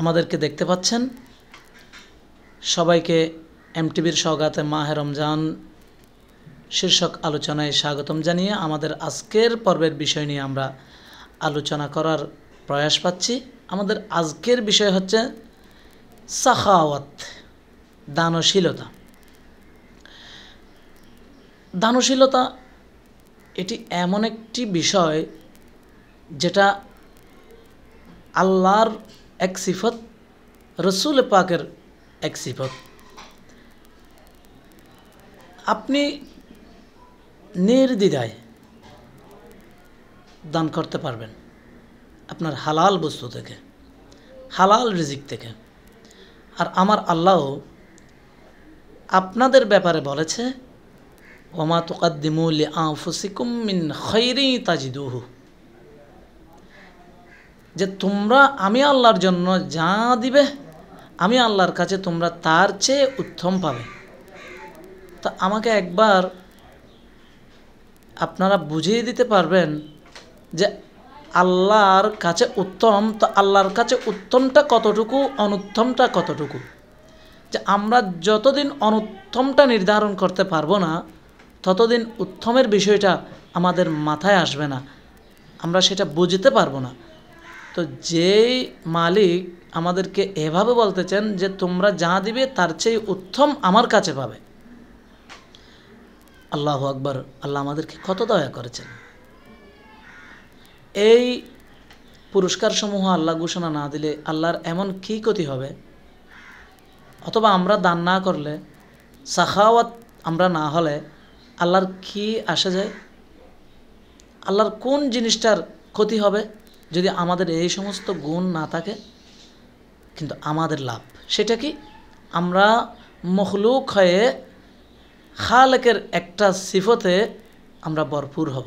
আমাদেরকে দেখতে পাচ্ছেন সবাইকে এমটিভির সহগাতে মাহে রমজান শীর্ষক আলোচনায় স্বাগতম জানিয়ে আমাদের আজকের পর্বের বিষয় নিয়ে আমরা আলোচনা করার প্রয়াস পাচ্ছি আমাদের আজকের বিষয় হচ্ছে সাখাওয়াত দানশীলতা দানশীলতা এটি এমন একটি বিষয় যেটা আল্লাহর এক সিফত রসুল পাকের এক সিফত আপনি নির্দ্বিধায় দান করতে পারবেন আপনার হালাল বস্তু থেকে হালাল রিজিক থেকে আর আমার আল্লাহ আপনাদের ব্যাপারে বলেছে ওমা তোকাদ্দিমুল আফুসিকুম মিন খৈরি তাজিদুহু যে তোমরা আমি আল্লাহর জন্য যা দিবে আমি আল্লাহর কাছে তোমরা তার চেয়ে উত্তম পাবে তা আমাকে একবার আপনারা বুঝিয়ে দিতে পারবেন যে আল্লাহর কাছে উত্তম তো আল্লাহর কাছে উত্তমটা কতটুকু অনুত্তমটা কতটুকু যে আমরা যতদিন অনুত্তমটা নির্ধারণ করতে পারবো না ততদিন উত্তমের বিষয়টা আমাদের মাথায় আসবে না আমরা সেটা বুঝতে পারবো না তো যেই মালিক আমাদেরকে এভাবে বলতেছেন যে তোমরা যা দিবে তার চেয়ে উত্তম আমার কাছে পাবে আল্লাহ আকবর আল্লাহ আমাদেরকে কত দয়া করেছেন এই পুরস্কার সমূহ আল্লাহ ঘোষণা না দিলে আল্লাহর এমন কি ক্ষতি হবে অথবা আমরা দান না করলে সাখাওয়াত আমরা না হলে আল্লাহর কি আসা যায় আল্লাহর কোন জিনিসটার ক্ষতি হবে যদি আমাদের এই সমস্ত গুণ না থাকে কিন্তু আমাদের লাভ সেটা কি আমরা মখলুক হয়ে খালেকের একটা সিফতে আমরা ভরপুর হব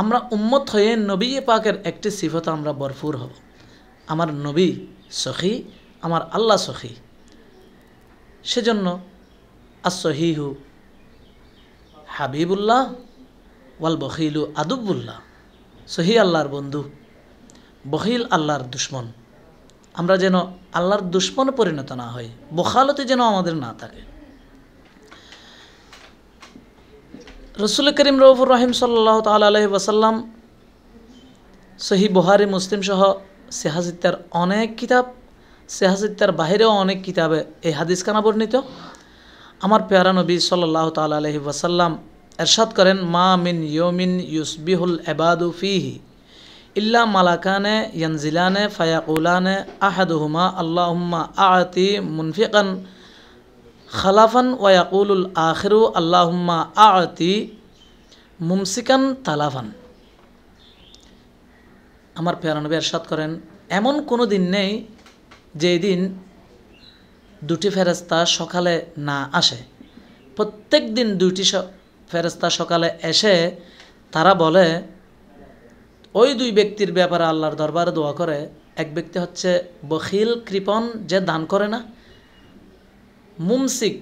আমরা উম্মত হয়ে নবী পাকের একটি সিফতে আমরা ভরপুর হব আমার নবী সখী আমার আল্লাহ সখী সেজন্য আসহিহু হাবিবুল্লাহ ওয়াল বখিলু আদুবুল্লাহ সহি আল্লাহর বন্ধু বহিল আল্লাহর দুশ্মন আমরা যেন আল্লাহর দুশ্মনে পরিণত না হই বখালতে যেন আমাদের না থাকে রসুল করিম রৌফুর রহিম সাল্লাহ তাল্লাহি ওয়াসাল্লাম সহি বহারি মুসলিম সহ সেহাজিত্তার অনেক কিতাব সেহাজিত্তার বাহিরেও অনেক কিতাবে এই হাদিসখানা বর্ণিত আমার পেয়ারা নবী সাল্লাহ তাল আলহি ওয়াসাল্লাম এরশাদ করেন মা মিন ইউমিন ইউসবিহুল এবাদু ফিহি ইল্লা মালাকানে ইয়ানজিলানে ফায়াকুলানে আহাদুহুমা আল্লাহুম্মা আতি মুনফিকান খালাফান ওয়াকুলুল আখেরু আল্লাহুম্মা আতি মুমসিকান তালাফান আমার পেয়ারানবী এরশাদ করেন এমন কোনো দিন নেই যেই দিন দুটি ফেরস্তা সকালে না আসে প্রত্যেক দিন দুইটি ফেরস্তা সকালে এসে তারা বলে ওই দুই ব্যক্তির ব্যাপারে আল্লাহর দরবারে দোয়া করে এক ব্যক্তি হচ্ছে বখিল কৃপন যে দান করে না মুমসিক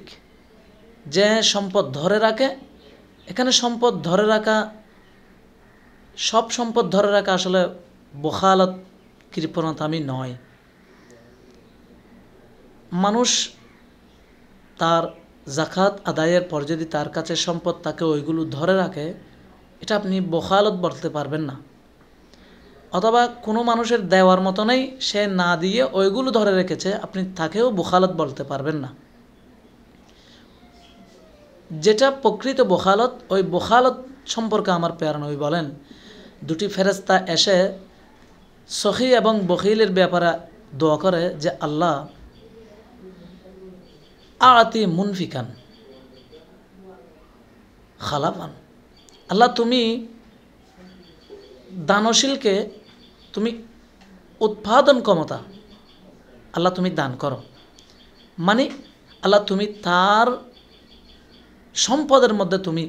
যে সম্পদ ধরে রাখে এখানে সম্পদ ধরে রাখা সব সম্পদ ধরে রাখা আসলে বখালত আমি নয় মানুষ তার জাকাত আদায়ের পর যদি তার কাছে সম্পদ তাকে ওইগুলো ধরে রাখে এটা আপনি বখালত বলতে পারবেন না অথবা কোনো মানুষের দেওয়ার মতনই সে না দিয়ে ওইগুলো ধরে রেখেছে আপনি তাকেও বোখালত বলতে পারবেন না যেটা প্রকৃত বোখালত ওই বোখালত সম্পর্কে আমার পেয়ারনবী বলেন দুটি ফেরেস্তা এসে সখি এবং বখিলের ব্যাপারে দোয়া করে যে আল্লাহ আতি মুনফিকান খালাফান আল্লাহ তুমি দানশীলকে তুমি উৎপাদন ক্ষমতা আল্লাহ তুমি দান করো মানে আল্লাহ তুমি তার সম্পদের মধ্যে তুমি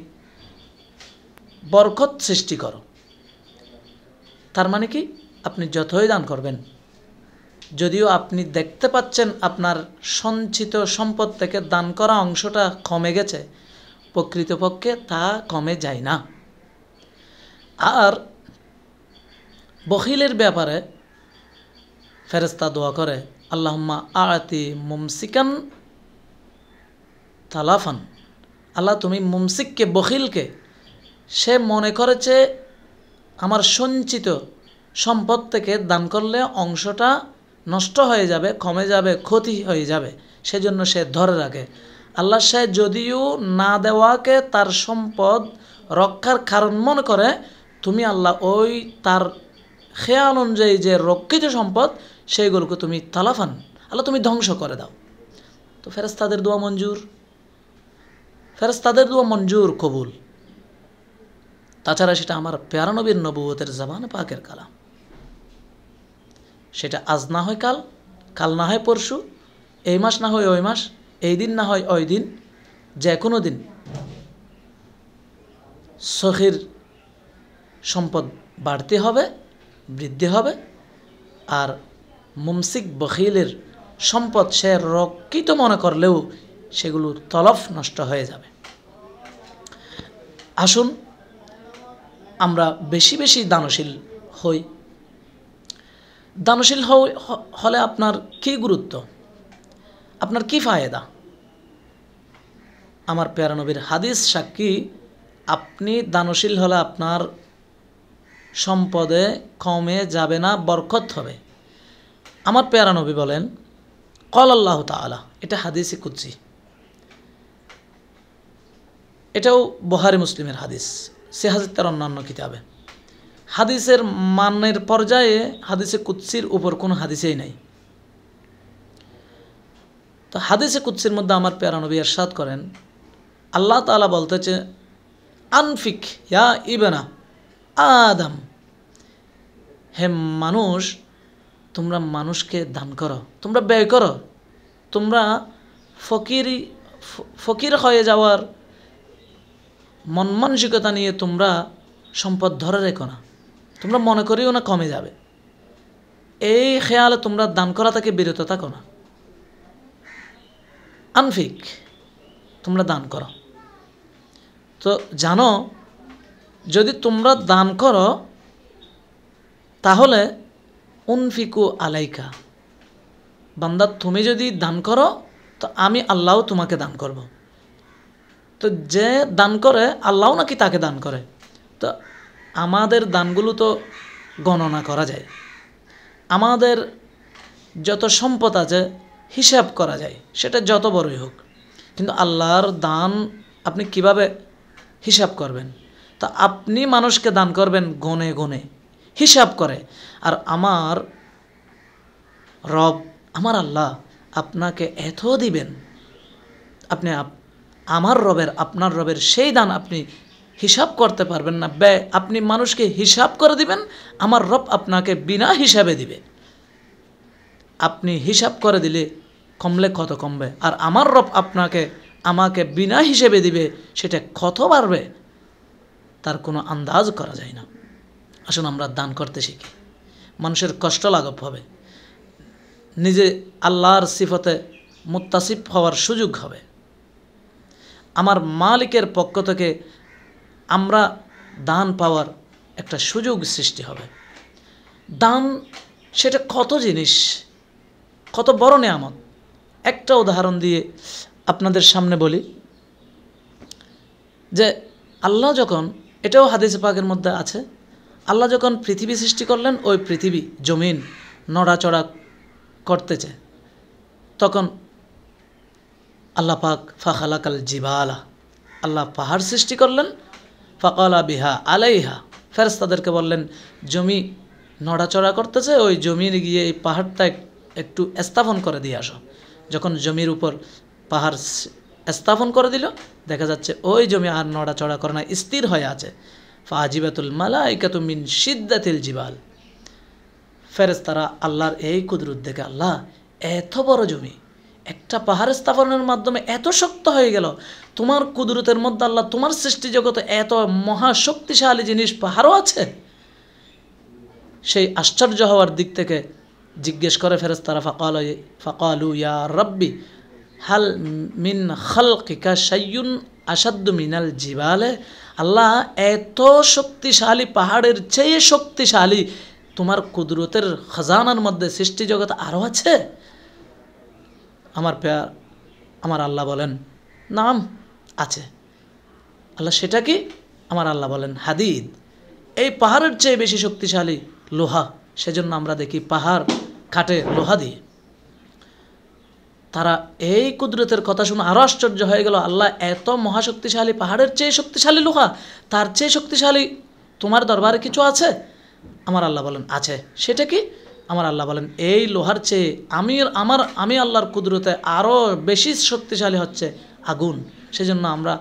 বরকত সৃষ্টি করো তার মানে কি আপনি যতই দান করবেন যদিও আপনি দেখতে পাচ্ছেন আপনার সঞ্চিত সম্পদ থেকে দান করা অংশটা কমে গেছে প্রকৃতপক্ষে তা কমে যায় না আর বখিলের ব্যাপারে ফেরেস্তা দোয়া করে আল্লাহম্মা আতি মুমসিকান তালাফান আল্লাহ তুমি মুমসিককে বখিলকে সে মনে করেছে আমার সঞ্চিত সম্পদ থেকে দান করলে অংশটা নষ্ট হয়ে যাবে কমে যাবে ক্ষতি হয়ে যাবে সেজন্য সে ধরে রাখে আল্লাহ সে যদিও না দেওয়াকে তার সম্পদ রক্ষার কারণ মনে করে তুমি আল্লাহ ওই তার খেয়াল অনুযায়ী যে রক্ষিত সম্পদ সেইগুলোকে তুমি তালাফান আল্লাহ তুমি ধ্বংস করে দাও তো ফেরেস্তাদের দোয়া মঞ্জুর ফেরেস্তাদের দোয়া মঞ্জুর কবুল তাছাড়া সেটা আমার প্যারানবীর নবুয়তের জবান পাকের কালাম সেটা আজ না হয় কাল কাল না হয় পরশু এই মাস না হয় ওই মাস এই দিন না হয় ওই দিন যে কোনো দিন সখির সম্পদ বাড়তে হবে বৃদ্ধি হবে আর মুমসিক বখিলের সম্পদ সে রক্ষিত মনে করলেও সেগুলো তলফ নষ্ট হয়ে যাবে আসুন আমরা বেশি বেশি দানশীল হই দানশীল হলে আপনার কি গুরুত্ব আপনার কি ফায়দা আমার প্যারানবীর হাদিস সাক্ষী আপনি দানশীল হলে আপনার সম্পদে কমে যাবে না বরকত হবে আমার পেয়ারানবী বলেন কল আল্লাহ তালা এটা হাদিসে কুচি এটাও বহারি মুসলিমের হাদিস সে হাদিস তার অন্যান্য কিতাবে হাদিসের মানের পর্যায়ে হাদিসে কুৎসির উপর কোনো হাদিসেই নাই তো হাদিসে কুৎসির মধ্যে আমার পেয়ারানবী এরশাদ করেন আল্লাহ তালা বলতেছে আনফিক ইয়া ইবেনা আদম হে মানুষ তোমরা মানুষকে দান করো তোমরা ব্যয় করো তোমরা ফকির ফকির হয়ে যাওয়ার মন মানসিকতা নিয়ে তোমরা সম্পদ ধরে রেখো না তোমরা মনে করিও না কমে যাবে এই খেয়ালে তোমরা দান করা থেকে বিরত থাকো না আনফিক তোমরা দান করো তো জানো যদি তোমরা দান করো তাহলে উনফিকু আলাইকা বান্দা তুমি যদি দান করো তো আমি আল্লাহ তোমাকে দান করব। তো যে দান করে আল্লাহ নাকি তাকে দান করে তো আমাদের দানগুলো তো গণনা করা যায় আমাদের যত সম্পদ আছে হিসাব করা যায় সেটা যত বড়ই হোক কিন্তু আল্লাহর দান আপনি কিভাবে হিসাব করবেন তা আপনি মানুষকে দান করবেন গনে গনে হিসাব করে আর আমার রব আমার আল্লাহ আপনাকে এত দিবেন আপনি আমার রবের আপনার রবের সেই দান আপনি হিসাব করতে পারবেন না ব্যয় আপনি মানুষকে হিসাব করে দিবেন আমার রব আপনাকে বিনা হিসাবে দিবে আপনি হিসাব করে দিলে কমলে কত কমবে আর আমার রব আপনাকে আমাকে বিনা হিসেবে দিবে সেটা কত বাড়বে তার কোনো আন্দাজ করা যায় না আসুন আমরা দান করতে শিখি মানুষের কষ্ট লাঘব হবে নিজে আল্লাহর সিফতে মুত্তাসিফ হওয়ার সুযোগ হবে আমার মালিকের পক্ষ থেকে আমরা দান পাওয়ার একটা সুযোগ সৃষ্টি হবে দান সেটা কত জিনিস কত বড় নেয়ামত একটা উদাহরণ দিয়ে আপনাদের সামনে বলি যে আল্লাহ যখন এটাও হাদিস পাকের মধ্যে আছে আল্লাহ যখন পৃথিবী সৃষ্টি করলেন ওই পৃথিবী জমিন নড়াচড়া করতেছে তখন আল্লাহ পাক ফাখালাকাল জিবালা আল্লাহ পাহাড় সৃষ্টি করলেন ফাকালা বিহা আলাইহা ফেরস তাদেরকে বললেন জমি নড়াচড়া করতেছে ওই জমির গিয়ে এই পাহাড়টা একটু স্থাপন করে দিয়ে আসো যখন জমির উপর পাহাড় স্থাপন করে দিল দেখা যাচ্ছে ওই জমি আর নড়াচড়া করে না স্থির হয়ে আছে ফাজিবাতুল মালাইকাতু মিন সিদ্দাতিল জিবাল ফেরেস্তারা আল্লাহর এই কুদরত দেখে আল্লাহ এত বড় জমি একটা পাহাড় স্থাপনের মাধ্যমে এত শক্ত হয়ে গেল তোমার কুদরতের মধ্যে আল্লাহ তোমার সৃষ্টি জগতে এত মহাশক্তিশালী জিনিস পাহাড়ও আছে সেই আশ্চর্য হওয়ার দিক থেকে জিজ্ঞেস করে ফেরেস তারা ফাকাল ফাকালু ইয়া রব্বি হাল মিন খালকিকা সাইয়ুন আসাদ্দু মিনাল জিবালে আল্লাহ এত শক্তিশালী পাহাড়ের চেয়ে শক্তিশালী তোমার কুদরতের খজানার মধ্যে সৃষ্টি জগৎ আরও আছে আমার পেয়ার আমার আল্লাহ বলেন নাম আছে আল্লাহ সেটা কি আমার আল্লাহ বলেন হাদিদ এই পাহাড়ের চেয়ে বেশি শক্তিশালী লোহা সেজন্য আমরা দেখি পাহাড় খাটে লোহা দিয়ে তারা এই কুদরতের কথা শুনে আরও আশ্চর্য হয়ে গেল আল্লাহ এত মহাশক্তিশালী পাহাড়ের চেয়ে শক্তিশালী লোহা তার চেয়ে শক্তিশালী তোমার দরবারে কিছু আছে আমার আল্লাহ বলেন আছে সেটা কি আমার আল্লাহ বলেন এই লোহার চেয়ে আমি আমার আমি আল্লাহর কুদরতে আরও বেশি শক্তিশালী হচ্ছে আগুন সেজন্য আমরা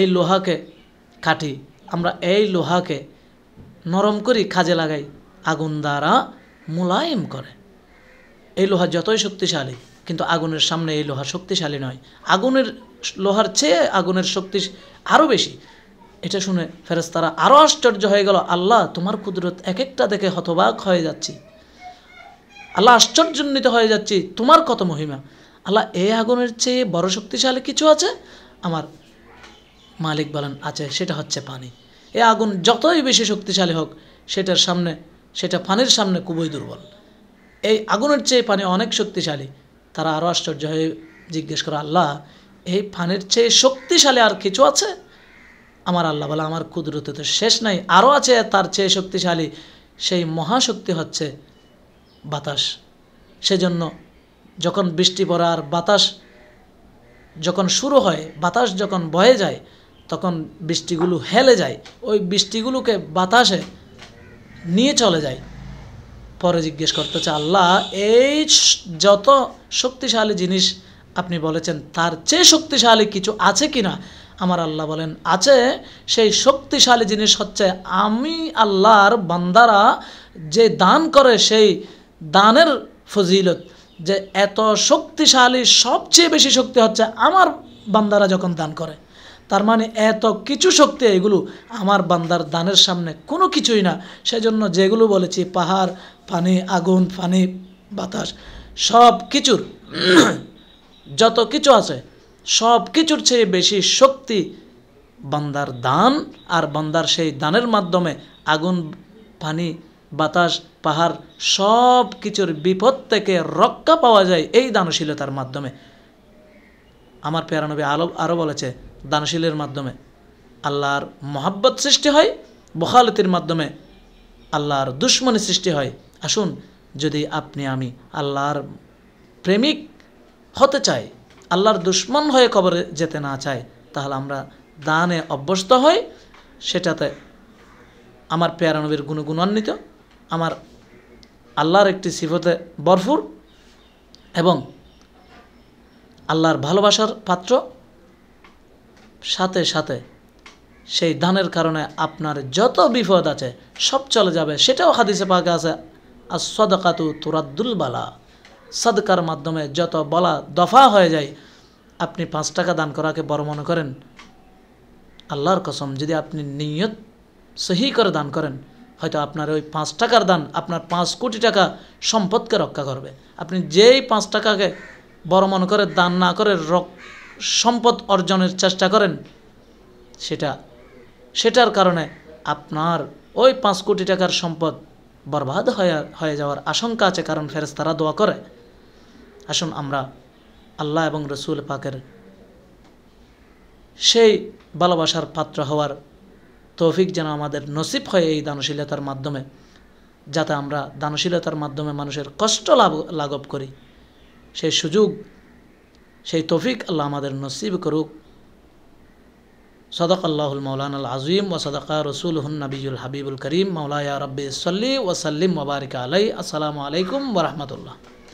এই লোহাকে কাটি আমরা এই লোহাকে নরম করি কাজে লাগাই আগুন দ্বারা মোলায়েম করে এই লোহা যতই শক্তিশালী কিন্তু আগুনের সামনে এই লোহা শক্তিশালী নয় আগুনের লোহার চেয়ে আগুনের শক্তি আরও বেশি এটা শুনে ফেরস্তারা আরও আশ্চর্য হয়ে গেল আল্লাহ তোমার কুদরত এক একটা দেখে হতবাক হয়ে যাচ্ছি আল্লাহ আশ্চর্যান্বিত হয়ে যাচ্ছি তোমার কত মহিমা আল্লাহ এই আগুনের চেয়ে বড় শক্তিশালী কিছু আছে আমার মালিক বলেন আছে সেটা হচ্ছে পানি এ আগুন যতই বেশি শক্তিশালী হোক সেটার সামনে সেটা পানির সামনে খুবই দুর্বল এই আগুনের চেয়ে পানি অনেক শক্তিশালী তারা আরও আশ্চর্য হয়ে জিজ্ঞেস করে আল্লাহ এই ফানের চেয়ে শক্তিশালী আর কিছু আছে আমার আল্লাহ বলে আমার কুদরতে তো শেষ নাই আরও আছে তার চেয়ে শক্তিশালী সেই মহাশক্তি হচ্ছে বাতাস সেজন্য যখন বৃষ্টি পড়ার বাতাস যখন শুরু হয় বাতাস যখন বয়ে যায় তখন বৃষ্টিগুলো হেলে যায় ওই বৃষ্টিগুলোকে বাতাসে নিয়ে চলে যায় পরে জিজ্ঞেস করতে চা আল্লাহ এই যত শক্তিশালী জিনিস আপনি বলেছেন তার চেয়ে শক্তিশালী কিছু আছে কি না আমার আল্লাহ বলেন আছে সেই শক্তিশালী জিনিস হচ্ছে আমি আল্লাহর বান্দারা যে দান করে সেই দানের ফজিলত যে এত শক্তিশালী সবচেয়ে বেশি শক্তি হচ্ছে আমার বান্দারা যখন দান করে তার মানে এত কিছু শক্তি এগুলো আমার বান্দার দানের সামনে কোনো কিছুই না সেজন্য যেগুলো বলেছি পাহাড় পানি আগুন পানি বাতাস সব কিছুর যত কিছু আছে সব কিছুর চেয়ে বেশি শক্তি বান্দার দান আর বান্দার সেই দানের মাধ্যমে আগুন পানি বাতাস পাহাড় সব কিছুর বিপদ থেকে রক্ষা পাওয়া যায় এই দানশীলতার মাধ্যমে আমার পেয়ারানবী আলো আরও বলেছে দানশীলের মাধ্যমে আল্লাহর মহাব্বত সৃষ্টি হয় বখালতির মাধ্যমে আল্লাহর দুশ্মনী সৃষ্টি হয় আসুন যদি আপনি আমি আল্লাহর প্রেমিক হতে চাই আল্লাহর দুশ্মন হয়ে কবরে যেতে না চাই তাহলে আমরা দানে অভ্যস্ত হই সেটাতে আমার পেয়ারানবীর গুণগুণান্বিত আমার আল্লাহর একটি সিফতে ভরপুর এবং আল্লাহর ভালোবাসার পাত্র সাথে সাথে সেই দানের কারণে আপনার যত বিপদ আছে সব চলে যাবে সেটাও হাদিসে পাকা আছে আর সদকাতু তুরাদ্দুল বালা সদকার মাধ্যমে যত বলা দফা হয়ে যায় আপনি পাঁচ টাকা দান করাকে বড় মনে করেন আল্লাহর কসম যদি আপনি নিয়ত সহি করে দান করেন হয়তো আপনার ওই পাঁচ টাকার দান আপনার পাঁচ কোটি টাকা সম্পদকে রক্ষা করবে আপনি যেই পাঁচ টাকাকে বড় মনে করে দান না করে সম্পদ অর্জনের চেষ্টা করেন সেটা সেটার কারণে আপনার ওই পাঁচ কোটি টাকার সম্পদ বরবাদ হয়ে হয়ে যাওয়ার আশঙ্কা আছে কারণ ফেরেস্তারা দোয়া করে আসুন আমরা আল্লাহ এবং রসুল পাকের সেই ভালোবাসার পাত্র হওয়ার তৌফিক যেন আমাদের নসিব হয় এই দানশীলতার মাধ্যমে যাতে আমরা দানশীলতার মাধ্যমে মানুষের কষ্ট লাভ লাঘব করি সেই সুযোগ সেই তৌফিক আল্লাহ আমাদের নসিব করুক صدق الله المولانا العظيم وصدق رسوله النبي الحبيب الكريم مولاي ربي صلي وسلم وبارك عليه السلام عليكم ورحمة الله